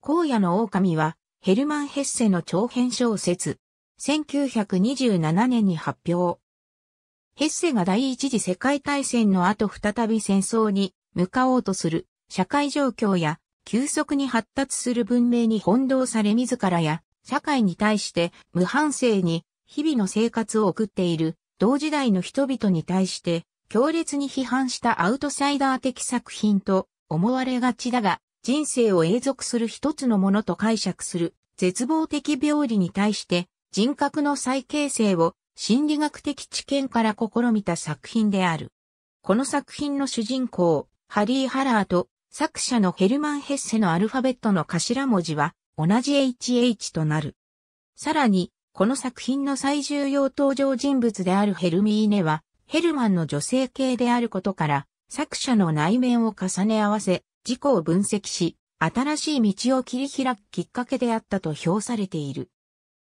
荒野の狼は、ヘルマン・ヘッセの長編小説。1927年に発表。ヘッセが第一次世界大戦の後再び戦争に向かおうとする社会状況や急速に発達する文明に翻弄され自らや社会に対して無反省に日々の生活を送っている同時代の人々に対して強烈に批判したアウトサイダー的作品と思われがちだが人生を永続する一つのものと解釈する絶望的病理に対して人格の再形成を心理学的知見から試みた作品である。この作品の主人公、ハリー・ハラーと作者のヘルマン・ヘッセのアルファベットの頭文字は同じ HH となる。さらに、この作品の最重要登場人物であるヘルミーネは、ヘルマンの女性系であることから、作者の内面を重ね合わせ、事故を分析し、新しい道を切り開くきっかけであったと評されている。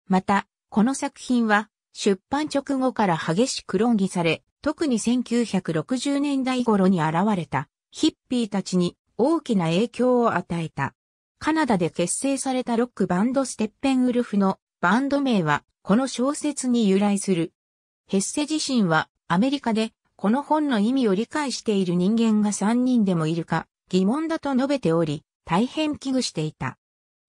また、この作品は出版直後から激しく論議され、特に1960年代頃に現れたヒッピーたちに大きな影響を与えた。カナダで結成されたロックバンドステッペンウルフのバンド名はこの小説に由来する。ヘッセ自身はアメリカでこの本の意味を理解している人間が3人でもいるか疑問だと述べており、大変危惧していた。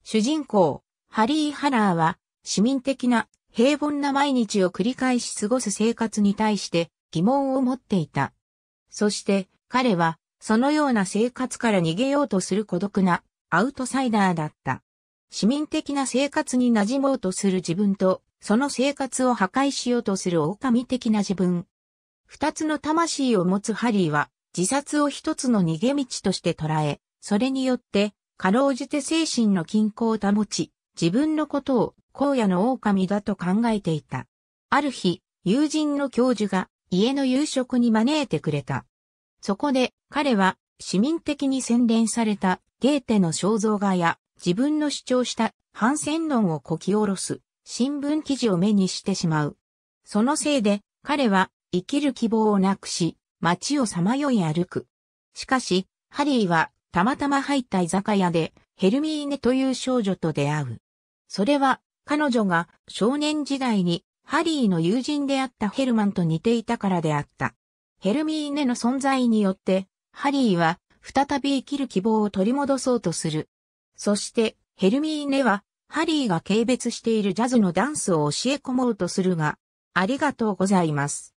主人公、ハリー・ハラーは、市民的な平凡な毎日を繰り返し過ごす生活に対して疑問を持っていた。そして彼はそのような生活から逃げようとする孤独なアウトサイダーだった。市民的な生活に馴染もうとする自分と、その生活を破壊しようとする狼的な自分。二つの魂を持つハリーは、自殺を一つの逃げ道として捉え、それによって、かろうじて精神の均衡を保ち、自分のことを荒野の狼だと考えていた。ある日、友人の教授が家の夕食に招いてくれた。そこで彼は市民的に洗練されたゲーテの肖像画や自分の主張した反戦論をこき下ろす新聞記事を目にしてしまう。そのせいで彼は生きる希望をなくし街をさまよい歩く。しかし、ハリーはたまたま入った居酒屋でヘルミーネという少女と出会う。それは彼女が少年時代にハリーの友人であったヘルマンと似ていたからであった。ヘルミーネの存在によってハリーは再び生きる希望を取り戻そうとする。そしてヘルミーネはハリーが軽蔑しているジャズのダンスを教え込もうとするが、ありがとうございます。